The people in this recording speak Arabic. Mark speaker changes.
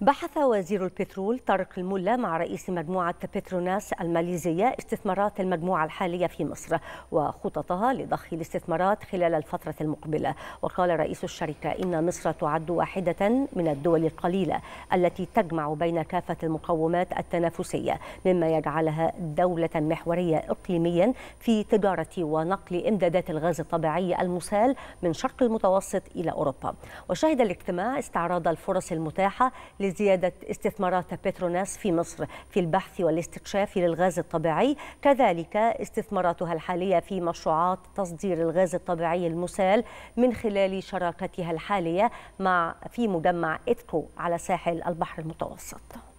Speaker 1: بحث وزير البترول طارق الملا مع رئيس مجموعة بتروناس الماليزية استثمارات المجموعة الحالية في مصر وخططها لضخ الاستثمارات خلال الفترة المقبلة وقال رئيس الشركة إن مصر تعد واحدة من الدول القليلة التي تجمع بين كافة المقومات التنافسية مما يجعلها دولة محورية إقليميا في تجارة ونقل إمدادات الغاز الطبيعي المسال من شرق المتوسط إلى أوروبا وشهد الاجتماع استعراض الفرص المتاحة لزيادة استثمارات بتروناس في مصر في البحث والاستكشاف للغاز الطبيعي كذلك استثماراتها الحالية في مشروعات تصدير الغاز الطبيعي المسال من خلال شراكتها الحالية مع في مجمع إتكو على ساحل البحر المتوسط